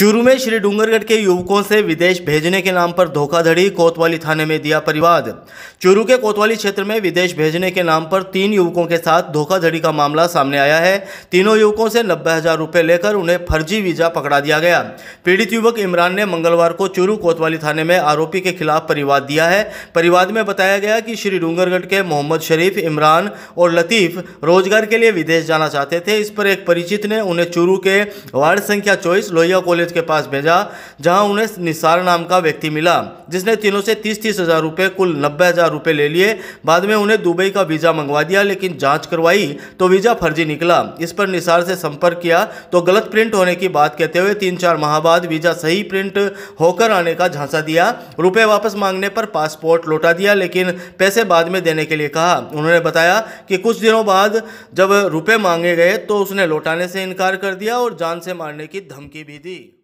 चूरू में श्री डूंगरगढ़ के युवकों से विदेश भेजने के नाम पर धोखाधड़ी कोतवाली थाने में दिया परिवाद चूरू के कोतवाली क्षेत्र में विदेश भेजने के नाम पर तीन युवकों के साथ धोखाधड़ी का मामला सामने आया है तीनों युवकों से नब्बे हजार रुपये लेकर उन्हें फर्जी वीजा पकड़ा दिया गया पीड़ित युवक इमरान ने मंगलवार को चूरू कोतवाली थाने में आरोपी के खिलाफ परिवाद दिया है परिवाद में बताया गया कि श्री डूंगरगढ़ के मोहम्मद शरीफ इमरान और लतीफ़ रोजगार के लिए विदेश जाना चाहते थे इस पर एक परिचित ने उन्हें चूरू के वार्ड संख्या चौबीस लोहिया कॉलेज कॉलेज के पास भेजा जहां उन्हें निसार नाम का व्यक्ति मिला जिसने तीनों से तीस तीस हज़ार रुपये कुल नब्बे हज़ार रुपये ले लिए बाद में उन्हें दुबई का वीज़ा मंगवा दिया लेकिन जांच करवाई तो वीज़ा फर्जी निकला इस पर निसार से संपर्क किया तो गलत प्रिंट होने की बात कहते हुए तीन चार माह बाद वीज़ा सही प्रिंट होकर आने का झांसा दिया रुपये वापस मांगने पर पासपोर्ट लौटा दिया लेकिन पैसे बाद में देने के लिए कहा उन्होंने बताया कि कुछ दिनों बाद जब रुपये मांगे गए तो उसने लौटाने से इनकार कर दिया और जान से मारने की धमकी भी दी